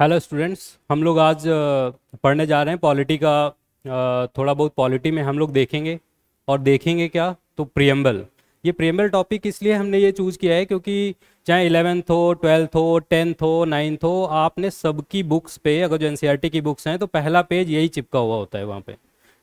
Hello students हम लोग आज पढ़ने जा रहे हैं पॉलिटी का थोड़ा बहुत पॉलिटी में हम लोग देखेंगे और देखेंगे क्या तो प्रियम्बल ये प्रियम्बल टॉपिक इसलिए हमने ये चूज़ किया है क्योंकि चाहे इलेवेंथ हो ट्वेल्थ हो टेंथ हो नाइन्थ हो आपने सबकी बुक्स पे अगर जो एन e की बुक्स हैं तो पहला पेज यही चिपका हुआ होता है वहाँ पर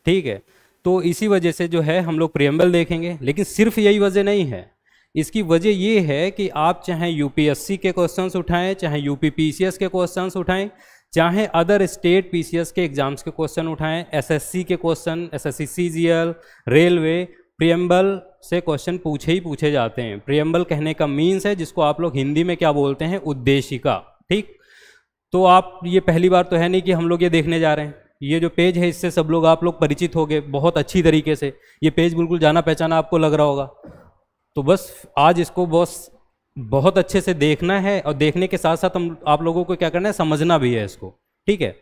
ठीक है तो इसी वजह से जो है हम लोग प्रियम्बल देखेंगे लेकिन सिर्फ यही वजह नहीं है इसकी वजह ये है कि आप चाहे यूपीएससी के क्वेश्चंस उठाएं चाहे यूपी पीसीएस के क्वेश्चंस उठाएं चाहे अदर स्टेट पीसीएस के एग्जाम्स के क्वेश्चन उठाएं एसएससी के question SSC CGL railway preamble से क्वेश्चन पूछे ही पूछे जाते हैं प्रियम्बल कहने का मीन्स है जिसको आप लोग हिंदी में क्या बोलते हैं उद्देशिका ठीक तो आप ये पहली बार तो है नहीं कि हम लोग ये देखने जा रहे हैं ये जो पेज है इससे सब लोग आप लोग परिचित हो गए बहुत अच्छी तरीके से ये पेज बिल्कुल जाना पहचाना आपको लग रहा होगा तो बस आज इसको बस बहुत अच्छे से देखना है और देखने के साथ साथ हम आप लोगों को क्या करना है समझना भी है इसको ठीक है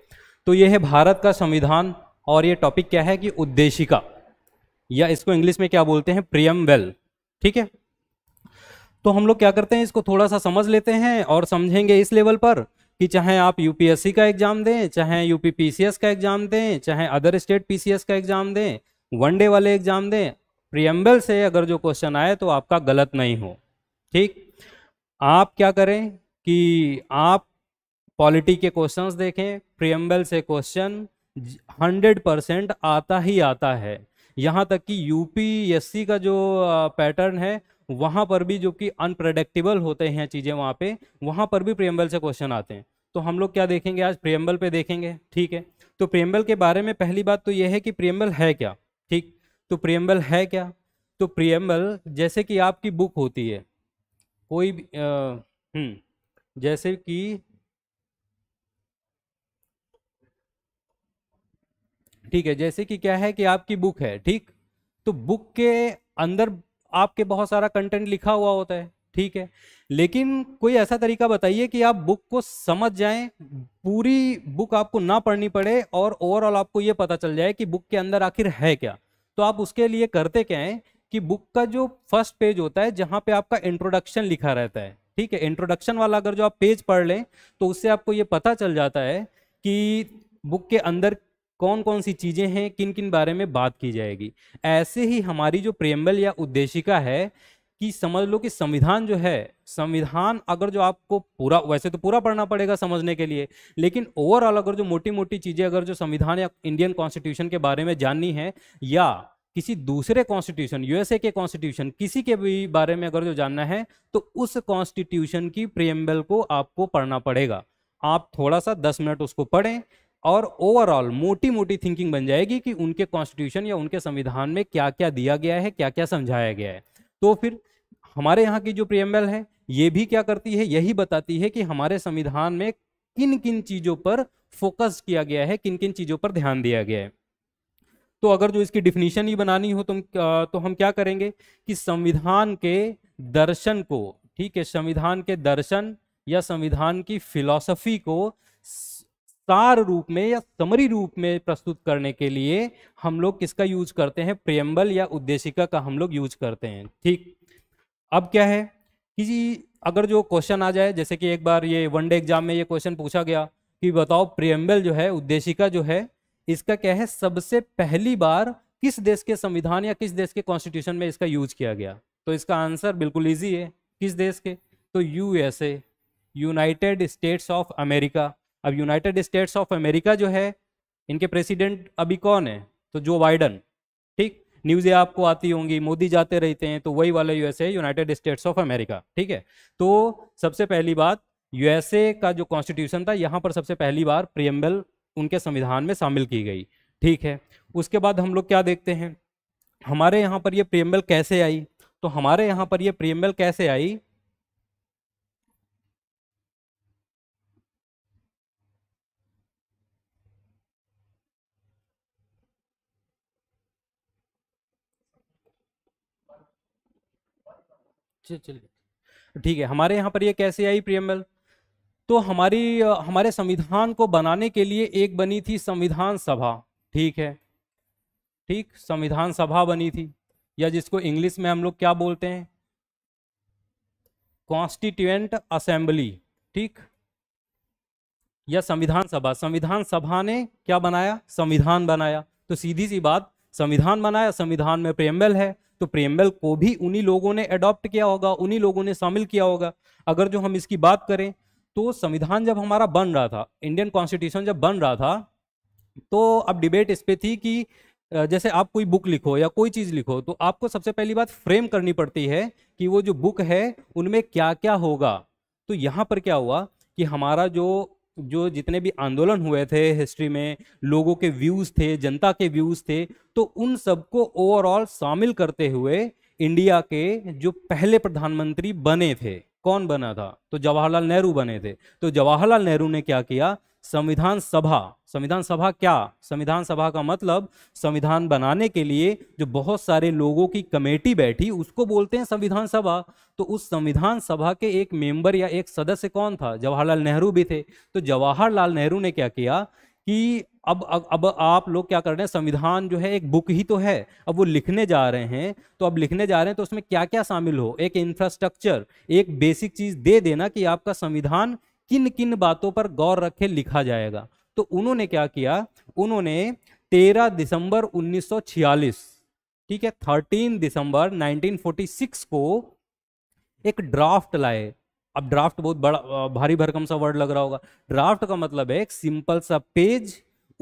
तो यह है भारत का संविधान और ये टॉपिक क्या है कि उद्देशिका या इसको इंग्लिश में क्या बोलते हैं प्रियम वेल ठीक है तो हम लोग क्या करते हैं इसको थोड़ा सा समझ लेते हैं और समझेंगे इस लेवल पर कि चाहे आप यूपीएससी का एग्जाम दें चाहे यूपी पीसीएस का एग्जाम दें चाहे अदर स्टेट पीसीएस का एग्जाम दें वनडे वाले एग्जाम दें प्रियम्बल से अगर जो क्वेश्चन आए तो आपका गलत नहीं हो ठीक आप क्या करें कि आप पॉलिटी के क्वेश्चंस देखें प्रियम्बल से क्वेश्चन 100 परसेंट आता ही आता है यहाँ तक कि यूपीएससी का जो पैटर्न है वहाँ पर भी जो कि अनप्रडिक्टेबल होते हैं चीज़ें वहाँ पे वहाँ पर भी प्रियम्बल से क्वेश्चन आते हैं तो हम लोग क्या देखेंगे आज प्रियम्बल पे देखेंगे ठीक है तो प्रियम्बल के बारे में पहली बात तो यह है कि प्रियम्बल है क्या ठीक तो प्रियम्बल है क्या तो प्रियम्बल जैसे कि आपकी बुक होती है कोई भी हम्म जैसे कि ठीक है जैसे कि क्या है कि आपकी बुक है ठीक तो बुक के अंदर आपके बहुत सारा कंटेंट लिखा हुआ होता है ठीक है लेकिन कोई ऐसा तरीका बताइए कि आप बुक को समझ जाएं पूरी बुक आपको ना पढ़नी पड़े और ओवरऑल आपको ये पता चल जाए कि बुक के अंदर आखिर है क्या तो आप उसके लिए करते क्या है कि बुक का जो फर्स्ट पेज होता है जहां पे आपका इंट्रोडक्शन लिखा रहता है ठीक है इंट्रोडक्शन वाला अगर जो आप पेज पढ़ लें तो उससे आपको ये पता चल जाता है कि बुक के अंदर कौन कौन सी चीज़ें हैं किन किन बारे में बात की जाएगी ऐसे ही हमारी जो प्रेम्बल या उद्देशिका है कि समझ लो कि संविधान जो है संविधान अगर जो आपको पूरा वैसे तो पूरा पढ़ना पड़ेगा समझने के लिए लेकिन ओवरऑल अगर जो मोटी मोटी चीज़ें अगर जो संविधान या इंडियन कॉन्स्टिट्यूशन के बारे में जाननी है या किसी दूसरे कॉन्स्टिट्यूशन यूएसए के कॉन्स्टिट्यूशन किसी के भी बारे में अगर जो जानना है तो उस कॉन्स्टिट्यूशन की प्रियम्बल को आपको पढ़ना पड़ेगा आप थोड़ा सा दस मिनट उसको पढ़ें और ओवरऑल मोटी मोटी थिंकिंग बन जाएगी कि उनके कॉन्स्टिट्यूशन या उनके संविधान में क्या क्या दिया गया है क्या क्या समझाया गया है तो फिर हमारे यहाँ की जो प्रियम्बल है ये भी क्या करती है यही बताती है कि हमारे संविधान में किन किन चीज़ों पर फोकस किया गया है किन किन चीज़ों पर ध्यान दिया गया है तो अगर जो इसकी डिफिनीशन ही बनानी हो तुम तो, तो हम क्या करेंगे कि संविधान के दर्शन को ठीक है संविधान के दर्शन या संविधान की फिलॉसफी को सार रूप में या समरी रूप में प्रस्तुत करने के लिए हम लोग किसका यूज करते हैं प्रियम्बल या उद्देशिका का हम लोग यूज करते हैं ठीक अब क्या है कि जी अगर जो क्वेश्चन आ जाए जैसे कि एक बार ये वन डे एग्जाम में ये क्वेश्चन पूछा गया कि बताओ प्रियम्बल जो है उद्देशिका जो है इसका क्या है सबसे पहली बार किस देश के संविधान या किस देश के कॉन्स्टिट्यूशन में इसका यूज किया गया तो इसका आंसर बिल्कुल ईजी है किस देश के तो USA United States of America अब यूनाइटेड स्टेट्स ऑफ अमेरिका जो है इनके प्रेसिडेंट अभी कौन है तो जो बाइडन ठीक न्यूज़ें आपको आती होंगी मोदी जाते रहते हैं तो वही वाले USA United States of America ठीक है तो सबसे पहली बात यूएसए का जो कॉन्स्टिट्यूशन था यहाँ पर सबसे पहली बार प्रियम्बल उनके संविधान में शामिल की गई ठीक है उसके बाद हम लोग क्या देखते हैं हमारे यहाँ पर ये प्रियम्बल कैसे आई तो हमारे यहाँ पर ये प्रियम्बल कैसे आई चलिए ठीक है हमारे यहाँ पर ये कैसे आई प्रियम्बल तो हमारी हमारे संविधान को बनाने के लिए एक बनी थी संविधान सभा ठीक है ठीक संविधान सभा बनी थी या जिसको इंग्लिश में हम लोग क्या बोलते हैं कॉन्स्टिट्यूएंट असेंबली ठीक या संविधान सभा संविधान सभा ने क्या बनाया संविधान बनाया तो सीधी सी बात संविधान बनाया संविधान में प्रेम्बल है तो प्रियम्बल को भी उन्हीं लोगों ने अडॉप्ट किया होगा उन्हीं लोगों ने शामिल किया होगा अगर जो हम इसकी बात करें तो संविधान जब हमारा बन रहा था इंडियन कॉन्स्टिट्यूशन जब बन रहा था तो अब डिबेट इस पे थी कि जैसे आप कोई बुक लिखो या कोई चीज़ लिखो तो आपको सबसे पहली बात फ्रेम करनी पड़ती है कि वो जो बुक है उनमें क्या क्या होगा तो यहाँ पर क्या हुआ कि हमारा जो जो जितने भी आंदोलन हुए थे हिस्ट्री में लोगों के व्यूज थे जनता के व्यूज थे तो उन सबको ओवरऑल शामिल करते हुए इंडिया के जो पहले प्रधानमंत्री बने थे कौन बना था तो जवाहरलाल नेहरू बने थे तो जवाहरलाल नेहरू ने क्या किया संविधान सभा संविधान सभा क्या संविधान सभा का मतलब संविधान बनाने के लिए जो बहुत सारे लोगों की कमेटी बैठी उसको बोलते हैं संविधान सभा तो उस संविधान सभा के एक मेंबर या एक सदस्य कौन था जवाहरलाल नेहरू भी थे तो जवाहरलाल नेहरू ने क्या किया कि अब अब, अब आप लोग क्या कर रहे हैं संविधान जो है एक बुक ही तो है अब वो लिखने जा रहे हैं तो अब लिखने जा रहे हैं तो उसमें क्या क्या शामिल हो एक इंफ्रास्ट्रक्चर एक बेसिक चीज़ दे देना कि आपका संविधान किन किन बातों पर गौर रखे लिखा जाएगा तो उन्होंने क्या किया उन्होंने 13 दिसंबर 1946 ठीक है 13 दिसंबर 1946 को एक ड्राफ्ट लाए अब ड्राफ्ट बहुत बड़ा भारी भरकम सा वर्ड लग रहा होगा ड्राफ्ट का मतलब है एक सिंपल सा पेज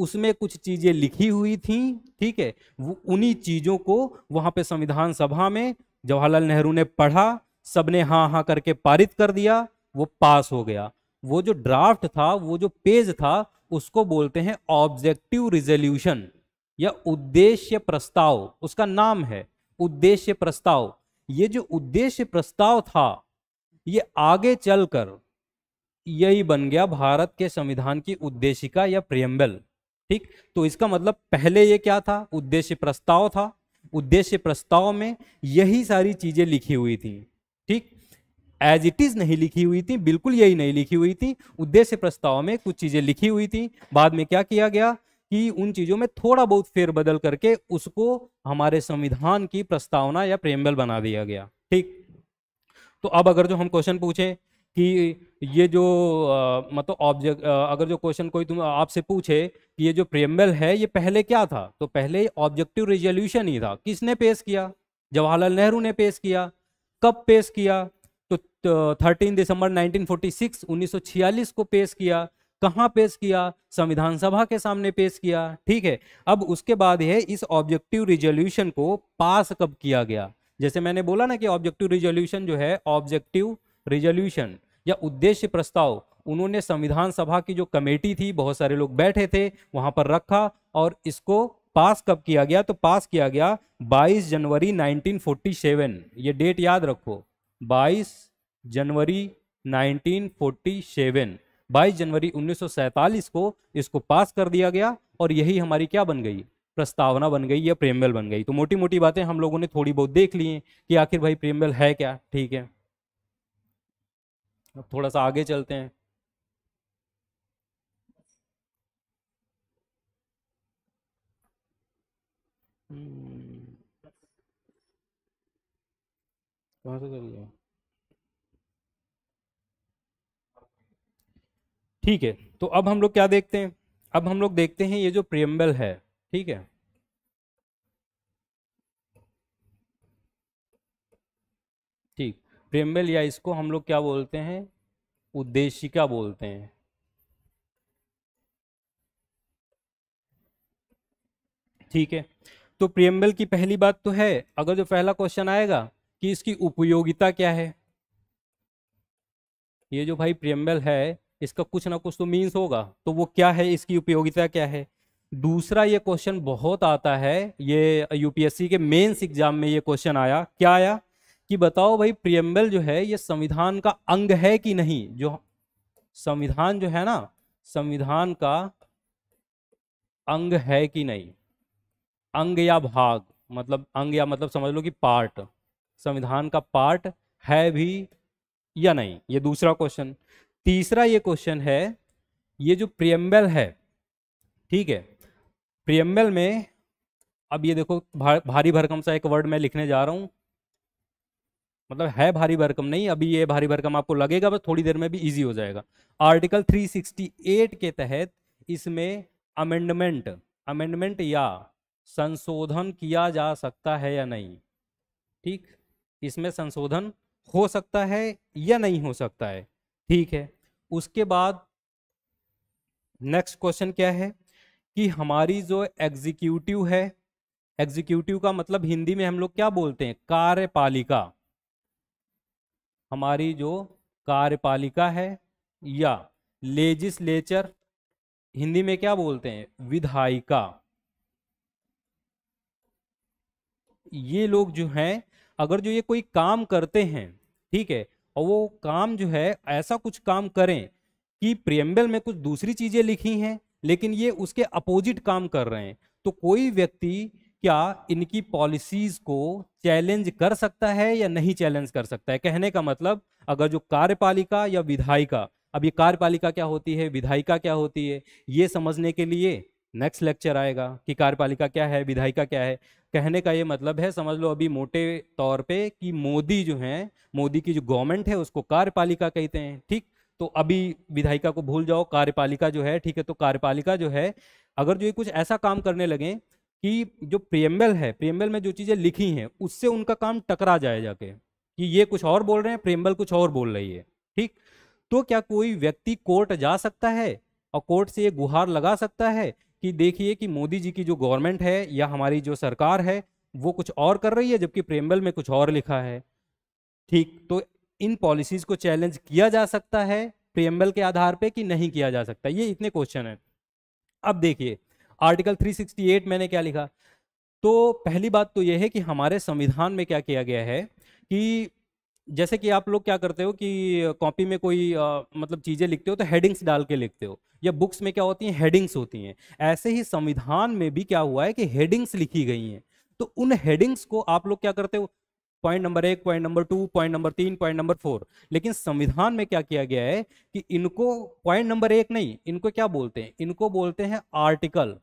उसमें कुछ चीजें लिखी हुई थी ठीक है उन्हीं चीजों को वहां पे संविधान सभा में जवाहरलाल नेहरू ने पढ़ा सबने हाँ हाँ करके पारित कर दिया वो पास हो गया वो जो ड्राफ्ट था वो जो पेज था उसको बोलते हैं ऑब्जेक्टिव रिजोल्यूशन या उद्देश्य प्रस्ताव उसका नाम है उद्देश्य प्रस्ताव ये जो उद्देश्य प्रस्ताव था ये आगे चलकर यही बन गया भारत के संविधान की उद्देशिका या प्रियम्बल ठीक तो इसका मतलब पहले ये क्या था उद्देश्य प्रस्ताव था उद्देश्य प्रस्ताव में यही सारी चीजें लिखी हुई थी ठीक एज इट इज नहीं लिखी हुई थी बिल्कुल यही नहीं लिखी हुई थी उद्देश्य प्रस्ताव में कुछ चीजें लिखी हुई थी बाद में क्या किया गया कि उन चीजों में थोड़ा बहुत फेरबदल करके उसको हमारे संविधान की प्रस्तावना या प्रेम्बल बना दिया गया ठीक तो अब अगर जो हम क्वेश्चन पूछें कि ये जो आ, मतलब ऑब्जेक्ट अगर जो क्वेश्चन कोई तुम आपसे पूछे कि ये जो प्रेम्बल है ये पहले क्या था तो पहले ऑब्जेक्टिव रेजोल्यूशन ही था किसने पेश किया जवाहरलाल नेहरू ने पेश किया कब पेश किया थर्टीन तो दिसंबर 1946 1946 को पेश किया कहाँ पेश किया संविधान सभा के सामने पेश किया ठीक है अब उसके बाद है इस ऑब्जेक्टिव रिजोल्यूशन को पास कब किया गया जैसे मैंने बोला ना कि ऑब्जेक्टिव रिजोल्यूशन जो है ऑब्जेक्टिव रिजोल्यूशन या उद्देश्य प्रस्ताव उन्होंने संविधान सभा की जो कमेटी थी बहुत सारे लोग बैठे थे वहां पर रखा और इसको पास कब किया गया तो पास किया गया 22 जनवरी 1947 ये डेट याद रखो 22 जनवरी 1947 बाईस जनवरी 1947 को इसको पास कर दिया गया और यही हमारी क्या बन गई प्रस्तावना बन गई या प्रेमवेल बन गई तो मोटी मोटी बातें हम लोगों ने थोड़ी बहुत देख ली हैं कि आखिर भाई प्रेमवेल है क्या ठीक है अब थोड़ा सा आगे चलते हैं हम्म। कहाँ से चलिए ठीक है तो अब हम लोग क्या देखते हैं अब हम लोग देखते हैं ये जो प्रियम्बल है ठीक है ठीक प्रियम्बल या इसको हम लोग क्या बोलते हैं उद्देशिका बोलते हैं ठीक है तो प्रियम्बल की पहली बात तो है अगर जो पहला क्वेश्चन आएगा कि इसकी उपयोगिता क्या है ये जो भाई प्रियम्बल है इसका कुछ ना कुछ तो मीन्स होगा तो वो क्या है इसकी उपयोगिता क्या है दूसरा ये क्वेश्चन बहुत आता है ये यूपीएससी के मेंस एग्जाम में ये क्वेश्चन आया क्या आया कि बताओ भाई प्रियम्बल जो है ये संविधान का अंग है कि नहीं जो संविधान जो है ना संविधान का अंग है कि नहीं अंग या भाग मतलब अंग या मतलब समझ लो कि पार्ट संविधान का पार्ट है भी या नहीं ये दूसरा क्वेश्चन तीसरा ये क्वेश्चन है ये जो प्रियम्बल है ठीक है प्रियम्बल में अब ये देखो भा, भारी भरकम सा एक वर्ड मैं लिखने जा रहा हूं मतलब है भारी भरकम नहीं अभी ये भारी भरकम आपको लगेगा बस थोड़ी देर में भी इजी हो जाएगा आर्टिकल 368 के तहत इसमें अमेंडमेंट अमेंडमेंट या संशोधन किया जा सकता है या नहीं ठीक इसमें संशोधन हो सकता है या नहीं हो सकता है ठीक है उसके बाद नेक्स्ट क्वेश्चन क्या है कि हमारी जो एग्जीक्यूटिव है एग्जीक्यूटिव का मतलब हिंदी में हम लोग क्या बोलते हैं कार्यपालिका हमारी जो कार्यपालिका है या लेजिस्लेचर हिंदी में क्या बोलते हैं विधायिका ये लोग जो हैं अगर जो ये कोई काम करते हैं ठीक है और वो काम जो है ऐसा कुछ काम करें कि प्रियम्बल में कुछ दूसरी चीज़ें लिखी हैं लेकिन ये उसके अपोजिट काम कर रहे हैं तो कोई व्यक्ति क्या इनकी पॉलिसीज को चैलेंज कर सकता है या नहीं चैलेंज कर सकता है कहने का मतलब अगर जो कार्यपालिका या विधायिका अब ये कार्यपालिका क्या होती है विधायिका क्या होती है ये समझने के लिए नेक्स्ट लेक्चर आएगा कि कार्यपालिका क्या है विधायिका क्या है कहने का ये मतलब है समझ लो अभी मोटे तौर पे कि मोदी जो है मोदी की जो गवर्नमेंट है उसको कार्यपालिका कहते हैं ठीक तो अभी विधायिका को भूल जाओ कार्यपालिका जो है ठीक है तो कार्यपालिका जो है अगर जो ये कुछ ऐसा काम करने लगे कि जो प्रियम्बल है प्रियम्बल में जो चीज़ें लिखी हैं उससे उनका काम टकरा जाए जाके कि ये कुछ और बोल रहे हैं प्रियम्बल कुछ और बोल रही है ठीक तो क्या कोई व्यक्ति कोर्ट जा सकता है और कोर्ट से ये गुहार लगा सकता है कि देखिए कि मोदी जी की जो गवर्नमेंट है या हमारी जो सरकार है वो कुछ और कर रही है जबकि प्रेमबल में कुछ और लिखा है ठीक तो इन पॉलिसीज को चैलेंज किया जा सकता है प्रियम्बल के आधार पे कि नहीं किया जा सकता ये इतने क्वेश्चन हैं अब देखिए आर्टिकल 368 मैंने क्या लिखा तो पहली बात तो यह है कि हमारे संविधान में क्या किया गया है कि जैसे कि आप लोग क्या करते हो कि कॉपी में कोई आ, मतलब चीज़ें लिखते हो तो हेडिंग्स डाल के लिखते हो या बुक्स में क्या होती हैं हेडिंग्स होती हैं ऐसे ही संविधान में भी क्या हुआ है कि हेडिंग्स लिखी गई हैं तो उन हेडिंग्स को आप लोग क्या करते हो पॉइंट नंबर एक point number two point number तीन पॉइंट नंबर फोर लेकिन संविधान में क्या किया गया है कि इनको पॉइंट नंबर एक नहीं इनको क्या बोलते हैं इनको बोलते हैं आर्टिकल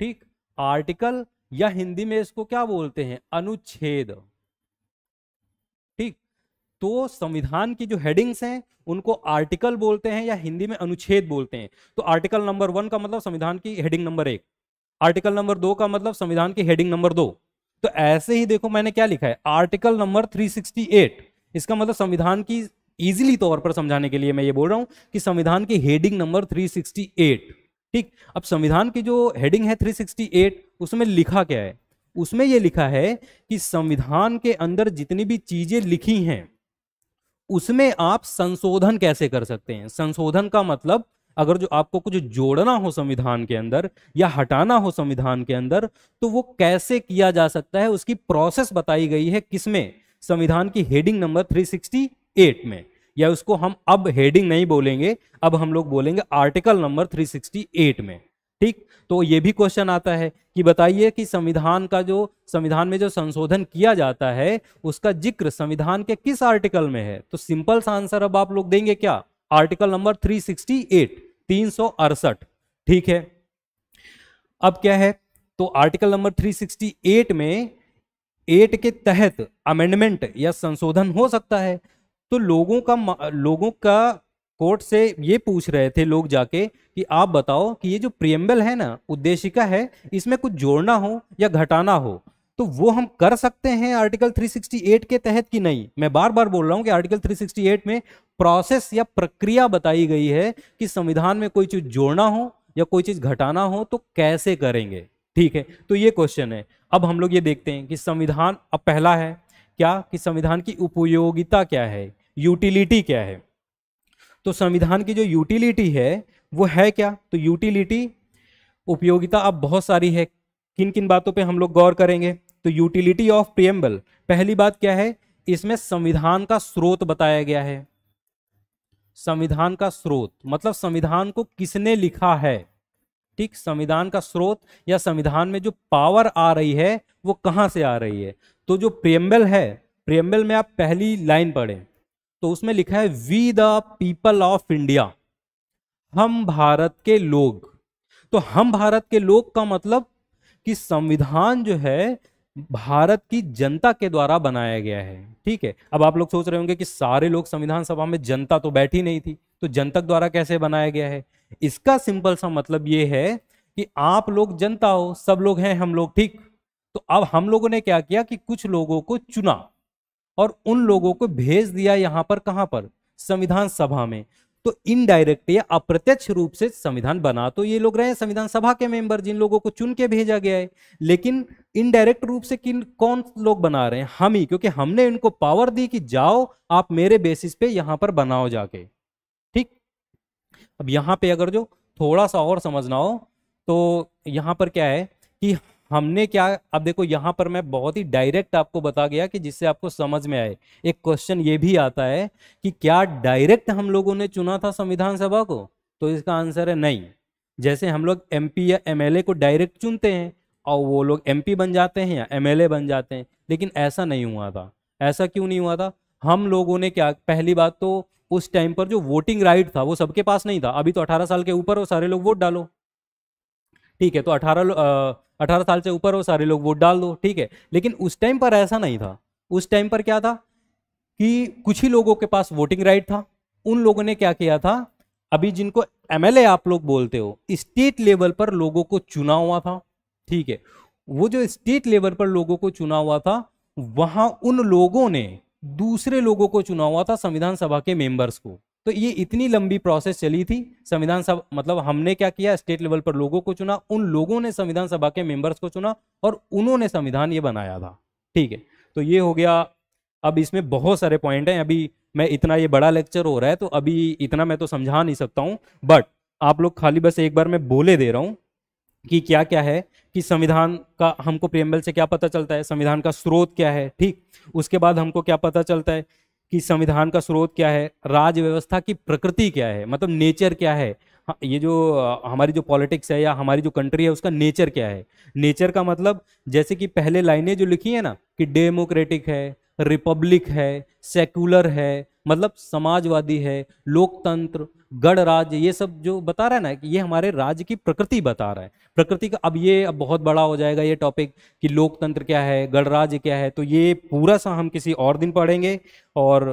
ठीक आर्टिकल या हिंदी में इसको क्या बोलते हैं अनुच्छेद तो संविधान की जो हेडिंग्स हैं उनको आर्टिकल बोलते हैं या हिंदी में अनुच्छेद बोलते हैं तो आर्टिकल नंबर वन का मतलब संविधान की हेडिंग नंबर एक आर्टिकल नंबर दो का मतलब संविधान की हेडिंग नंबर दो तो ऐसे ही देखो मैंने क्या लिखा है आर्टिकल नंबर 368 इसका मतलब संविधान की इजीली तौर पर समझाने के लिए मैं ये बोल रहा हूं कि संविधान की हेडिंग नंबर 368 ठीक अब संविधान की जो हेडिंग है 368 उसमें लिखा क्या है उसमें यह लिखा है कि संविधान के अंदर जितनी भी चीजें लिखी हैं उसमें आप संशोधन कैसे कर सकते हैं संशोधन का मतलब अगर जो आपको कुछ जोड़ना हो संविधान के अंदर या हटाना हो संविधान के अंदर तो वो कैसे किया जा सकता है उसकी प्रोसेस बताई गई है किसमें संविधान की हेडिंग नंबर 368 में या उसको हम अब हेडिंग नहीं बोलेंगे अब हम लोग बोलेंगे आर्टिकल नंबर 368 में ठीक तो ये भी क्वेश्चन आता है कि बताइए कि संविधान का जो संविधान में जो संशोधन किया जाता है उसका जिक्र संविधान के किस आर्टिकल में है तो सिंपल सा आंसर अब आप लोग देंगे क्या आर्टिकल नंबर 368 368 ठीक है अब क्या है तो आर्टिकल नंबर 368 में एट के तहत अमेंडमेंट या संशोधन हो सकता है तो लोगों का लोगों का कोर्ट से ये पूछ रहे थे लोग जाके कि आप बताओ कि ये जो प्रियम्बल है ना उद्देशिका है इसमें कुछ जोड़ना हो या घटाना हो तो वो हम कर सकते हैं आर्टिकल 368 के तहत कि नहीं मैं बार बार बोल रहा हूं कि आर्टिकल 368 में प्रोसेस या प्रक्रिया बताई गई है कि संविधान में कोई चीज जोड़ना हो या कोई चीज घटाना हो तो कैसे करेंगे ठीक है तो ये क्वेश्चन है अब हम लोग ये देखते हैं कि संविधान अब पहला है क्या कि संविधान की उपयोगिता क्या है यूटिलिटी क्या है तो संविधान की जो यूटिलिटी है वो है क्या तो यूटिलिटी उपयोगिता अब बहुत सारी है किन किन बातों पे हम लोग गौर करेंगे तो यूटिलिटी ऑफ प्रियम्बल पहली बात क्या है इसमें संविधान का स्रोत बताया गया है संविधान का स्रोत मतलब संविधान को किसने लिखा है ठीक संविधान का स्रोत या संविधान में जो पावर आ रही है वो कहां से आ रही है तो जो प्रियम्बल है प्रियम्बल में आप पहली लाइन पढ़ें तो उसमें लिखा है we the people of India हम भारत के लोग तो हम भारत के लोग का मतलब कि संविधान जो है भारत की जनता के द्वारा बनाया गया है ठीक है अब आप लोग सोच रहे होंगे कि सारे लोग संविधान सभा में जनता तो बैठी नहीं थी तो जनता द्वारा कैसे बनाया गया है इसका सिंपल सा मतलब यह है कि आप लोग जनता हो सब लोग हैं हम लोग ठीक तो अब हम लोगों ने क्या किया कि कुछ लोगों को चुना और उन लोगों को भेज दिया यहां पर कहां पर संविधान सभा में तो इनडायरेक्ट या अप्रत्यक्ष रूप से संविधान बना तो ये लोग रहे संविधान सभा के मेंबर जिन लोगों को चुन के भेजा गया है लेकिन इनडायरेक्ट रूप से किन कौन लोग बना रहे हैं हम ही क्योंकि हमने इनको पावर दी कि जाओ आप मेरे बेसिस पे यहां पर बनाओ जाके ठीक अब यहां पे अगर जो थोड़ा सा और समझना हो तो यहां पर क्या है कि हमने क्या अब देखो यहाँ पर मैं बहुत ही डायरेक्ट आपको बता गया कि जिससे आपको समझ में आए एक क्वेश्चन ये भी आता है कि क्या डायरेक्ट हम लोगों ने चुना था संविधान सभा को तो इसका आंसर है नहीं जैसे हम लोग एम या एम को डायरेक्ट चुनते हैं और वो लोग एम बन जाते हैं या एम बन जाते हैं लेकिन ऐसा नहीं हुआ था ऐसा क्यों नहीं हुआ था हम लोगों ने क्या पहली बात तो उस टाइम पर जो वोटिंग राइट था वो सबके पास नहीं था अभी तो 18 साल के ऊपर हो सारे लोग वोट डालो ठीक है तो अठारह अठारह साल से ऊपर हो सारे लोग वोट डाल दो ठीक है लेकिन उस टाइम पर ऐसा नहीं था उस टाइम पर क्या था कि कुछ ही लोगों के पास वोटिंग राइट था उन लोगों ने क्या किया था अभी जिनको एमएलए आप लोग बोलते हो स्टेट लेवल पर लोगों को चुना हुआ था ठीक है वो जो स्टेट लेवल पर लोगों को चुना हुआ था वहां उन लोगों ने दूसरे लोगों को चुना हुआ था संविधान सभा के मेंबर्स को तो ये इतनी लंबी प्रोसेस चली थी संविधान सभा मतलब हमने क्या किया स्टेट लेवल पर लोगों को चुना उन लोगों ने संविधान सभा के मेंबर्स को चुना और उन्होंने संविधान ये बनाया था ठीक है तो ये हो गया अब इसमें बहुत सारे पॉइंट हैं अभी मैं इतना ये बड़ा लेक्चर हो रहा है तो अभी इतना मैं तो समझा नहीं सकता हूँ बट आप लोग खाली बस एक बार मैं बोले दे रहा हूँ कि क्या क्या है कि संविधान का हमको प्रेमबल से क्या पता चलता है संविधान का स्रोत क्या है ठीक उसके बाद हमको क्या पता चलता है कि संविधान का स्रोत क्या है राज व्यवस्था की प्रकृति क्या है मतलब नेचर क्या है हाँ, ये जो हमारी जो पॉलिटिक्स है या हमारी जो कंट्री है उसका नेचर क्या है नेचर का मतलब जैसे कि पहले लाइनें जो लिखी है ना कि डेमोक्रेटिक है रिपब्लिक है सेकुलर है मतलब समाजवादी है लोकतंत्र गणराज्य ये सब जो बता रहा है ना कि ये हमारे राज्य की प्रकृति बता रहा है प्रकृति का अब ये अब बहुत बड़ा हो जाएगा ये टॉपिक कि लोकतंत्र क्या है गणराज्य क्या है तो ये पूरा सा हम किसी और दिन पढ़ेंगे और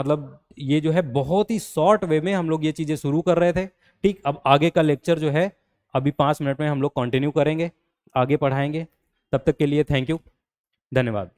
मतलब ये जो है बहुत ही शॉर्ट वे में हम लोग ये चीज़ें शुरू कर रहे थे ठीक अब आगे का लेक्चर जो है अभी पाँच मिनट में हम लोग कंटिन्यू करेंगे आगे पढ़ाएंगे तब तक के लिए थैंक यू धन्यवाद